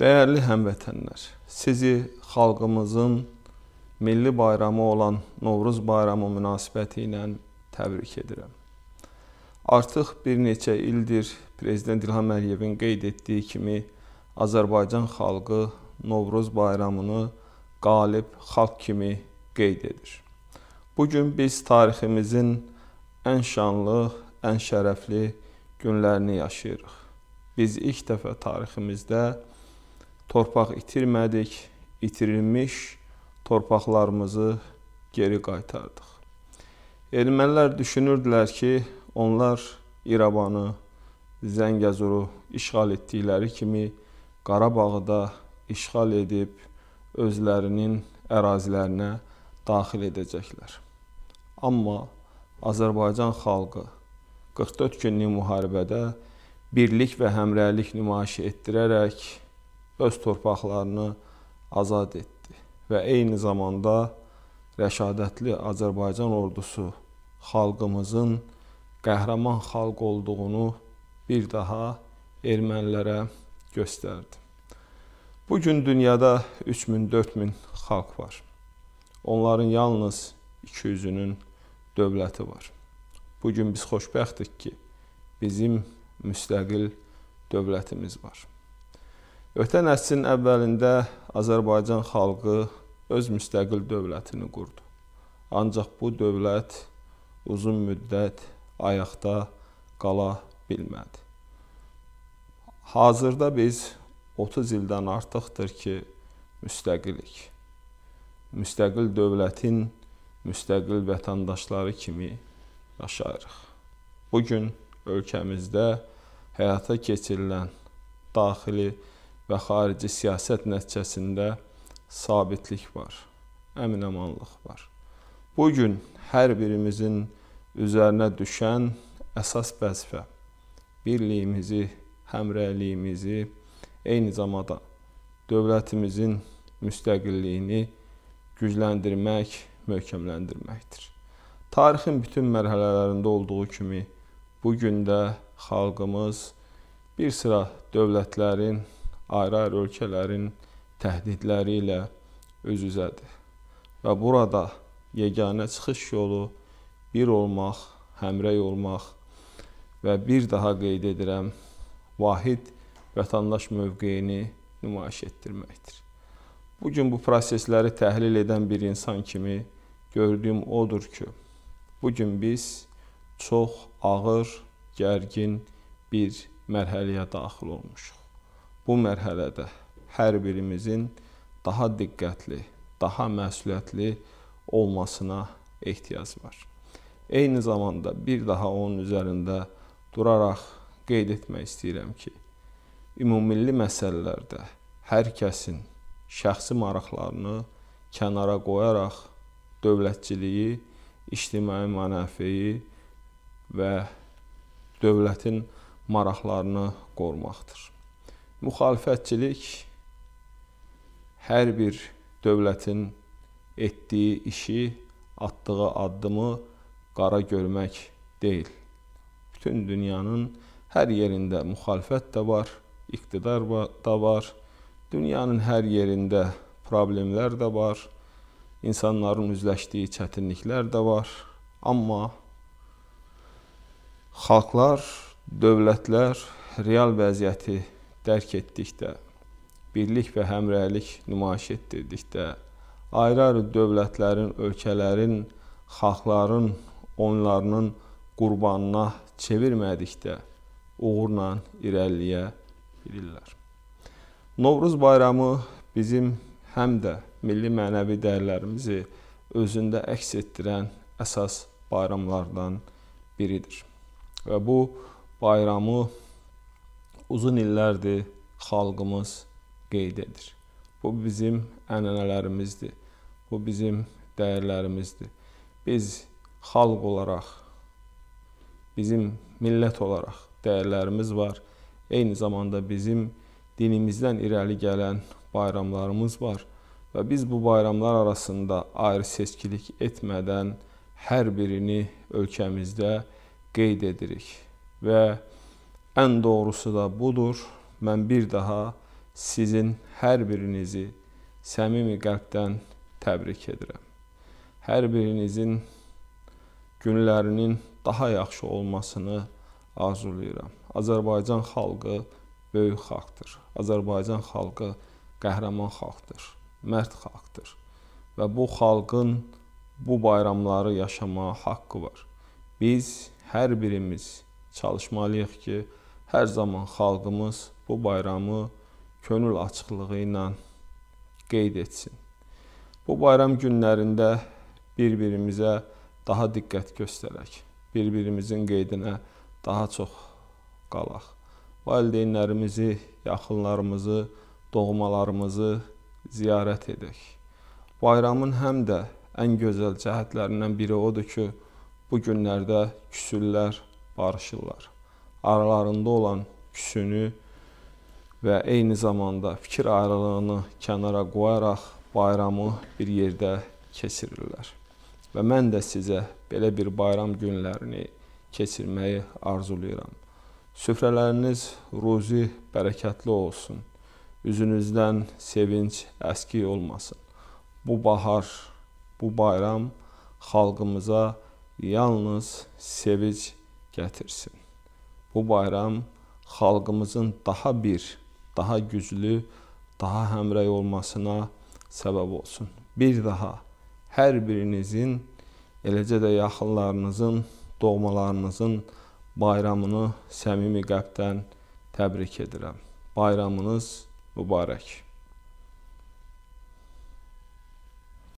Dəyərli həmvətənlər, sizi xalqımızın milli bayramı olan Novruz bayramı münasibəti ilə təbrik edirəm. Artıq bir neçə ildir Prezident İlham Əliyevin qeyd etdiyi kimi Azərbaycan xalqı Novruz bayramını qalib xalq kimi qeyd edir. Bugün biz tariximizin ən şanlı, ən şərəfli günlərini yaşayırıq. Biz ilk dəfə tariximizdə torpaq itirmədik, itirilmiş torpaqlarımızı geri qaytardıq. Ermənilər düşünürdülər ki, onlar İrəvanı, Zəngəzuru işğal etdikləri kimi Qarabağı da işğal edib özlərinin ərazilərinə daxil edəcəklər. Amma Azərbaycan xalqı 44 günlük müharibədə birlik və həmrəylik nümayiş etdirərək öz torpaqlarını azad etdi və eyni zamanda rəşadətli Azərbaycan ordusu xalqımızın qəhrəman xalq olduğunu bir daha ermənilərə göstərdi. Bu gün dünyada 3000-4000 xalq var. Onların yalnız 200-ünün dövləti var. Bu gün biz xoşbəxtik ki, bizim müstəqil dövlətimiz var. Ötən əsrin əvvəlində Azərbaycan xalqı öz müstəqil dövlətini qurdu. Ancaq bu dövlət uzun müddət ayaqda qala bilmədi. Hazırda biz 30 ildən artıqdır ki, müstəqilik. Müstəqil dövlətin müstəqil vətəndaşları kimi yaşayırıq. Bu gün ölkəmizdə həyata keçirilən daxili və xarici siyasət nəticəsində sabitlik var, əminamanlıq var. Bu gün hər birimizin üzərinə düşən əsas vəzifə birliyimizi, həmrəyliyimizi, eyni zamanda dövlətimizin müstəqilliyini gücləndirmək, möhkəmləndirməkdir. Tarixin bütün mərhələlərində olduğu kimi bu gün də xalqımız bir sıra dövlətlərin ayrı-ayrı ölkələrin təhdidləri ilə üz-üzədir. Və burada yeganə çıxış yolu bir olmaq, həmrəy olmaq və bir daha qeyd edirəm, vahid vətəndaş mövqeyini nümayiş etdirməkdir. Bu gün bu prosesləri təhlil edən bir insan kimi gördüyüm odur ki, bu gün biz çox ağır, gərgin bir mərhələyə daxil olmuşuq bu mərhələdə hər birimizin daha diqqətli, daha məsuliyyətli olmasına ehtiyac var. Eyni zamanda bir daha onun üzərində duraraq qeyd etmək istəyirəm ki, ümumilli məsələlərdə hər kəsin şəxsi maraqlarını kənara qoyaraq dövlətçiliyi, ictimai mənafeyi və dövlətin maraqlarını qormaqdır. Müxalifətçilik hər bir dövlətin etdiyi işi, atdığı addımı qara görmək deyil. Bütün dünyanın hər yerində müxalifət də var, iqtidar da var. Dünyanın hər yerində problemlər də var. İnsanların üzləşdiyi çətinliklər də var. Amma xalqlar, dövlətlər real vəziyyəti dərk etdikdə, birlik və həmrəylik nümayiş etdirdikdə, ayrı-ayrı dövlətlərin, ölkələrin, xalqların onlarının qurbanına çevirmədikdə uğurla irəliləyə bilirlər. Novruz bayramı bizim həm də milli mənəvi dəyərlərimizi özündə əks etdirən əsas bayramlardan biridir. Və bu bayramı uzun illərdir xalqımız qeyd edir. Bu bizim ənənələrimizdir. Bu bizim dəyərlərimizdir. Biz xalq olaraq, bizim millət olaraq dəyərlərimiz var. Eyni zamanda bizim dinimizdən irəli gələn bayramlarımız var və biz bu bayramlar arasında ayrı seçkilik etmədən hər birini ölkəmizdə qeyd edirik və Ən doğrusu da budur. Mən bir daha sizin hər birinizi səmimi qəlbdən təbrik edirəm. Hər birinizin günlərinin daha yaxşı olmasını arzulayıram. Azərbaycan xalqı böyük xalqdır. Azərbaycan xalqı qəhrəman xalqdır, mərd xalqdır və bu xalqın bu bayramları yaşamağa haqqı var. Biz hər birimiz çalışmalıyıq ki, hər zaman xalqımız bu bayramı könül açıqlığı ilə qeyd etsin. Bu bayram günlərində bir-birimizə daha diqqət göstərək, bir-birimizin qeydinə daha çox qalaq. Valideynlərimizi, yaxınlarımızı, doğmalarımızı ziyarət edək. Bayramın həm də ən gözəl cəhətlərindən biri odur ki, bu günlərdə küsüllər barışırlar aralarında olan küsünü və eyni zamanda fikir ayrılığını kənara qoyaraq bayramı bir yerdə keçirirlər. Və mən də sizə belə bir bayram günlərini keçirməyi arzulayıram. Süfrələriniz ruzi, bərəkətli olsun. Üzünüzdən sevinç, əski olmasın. Bu bahar, bu bayram xalqımıza yalnız sevinç gətirsin bu bayram xalqımızın daha bir, daha güclü, daha həmrəy olmasına səbəb olsun. Bir daha hər birinizin, eləcə də yaxınlarınızın, doğmalarınızın bayramını səmimi qəlbdən təbrik edirəm. Bayramınız mübarək.